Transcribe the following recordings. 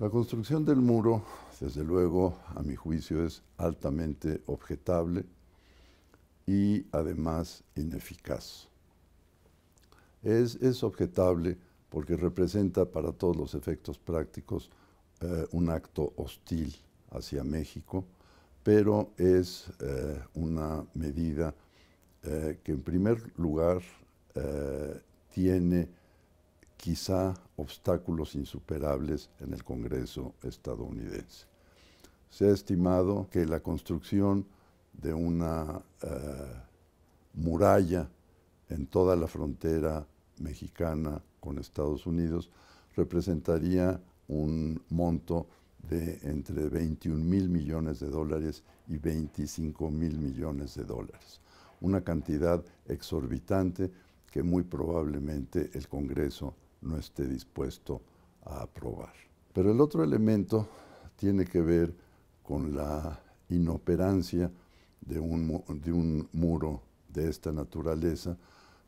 La construcción del muro, desde luego, a mi juicio, es altamente objetable y además ineficaz. Es, es objetable porque representa para todos los efectos prácticos eh, un acto hostil hacia México, pero es eh, una medida eh, que en primer lugar tiene quizá obstáculos insuperables en el Congreso estadounidense. Se ha estimado que la construcción de una eh, muralla en toda la frontera mexicana con Estados Unidos representaría un monto de entre 21 mil millones de dólares y 25 mil millones de dólares. Una cantidad exorbitante que muy probablemente el Congreso no esté dispuesto a aprobar. Pero el otro elemento tiene que ver con la inoperancia de un, de un muro de esta naturaleza,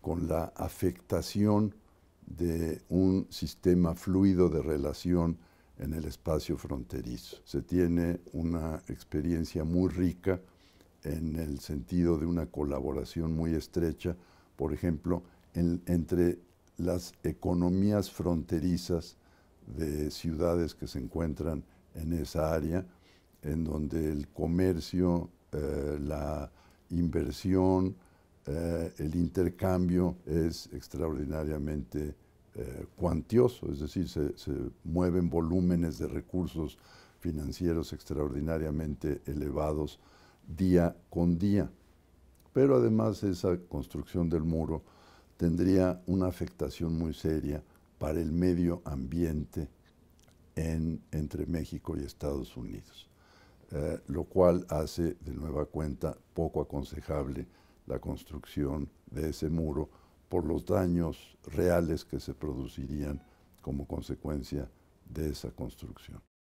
con la afectación de un sistema fluido de relación en el espacio fronterizo. Se tiene una experiencia muy rica en el sentido de una colaboración muy estrecha, por ejemplo, entre las economías fronterizas de ciudades que se encuentran en esa área, en donde el comercio, eh, la inversión, eh, el intercambio es extraordinariamente eh, cuantioso, es decir, se, se, mueven volúmenes de recursos financieros extraordinariamente elevados día con día. Pero además esa construcción del muro tendría una afectación muy seria para el medio ambiente en, entre México y Estados Unidos, eh, lo cual hace de nueva cuenta poco aconsejable la construcción de ese muro por los daños reales que se producirían como consecuencia de esa construcción.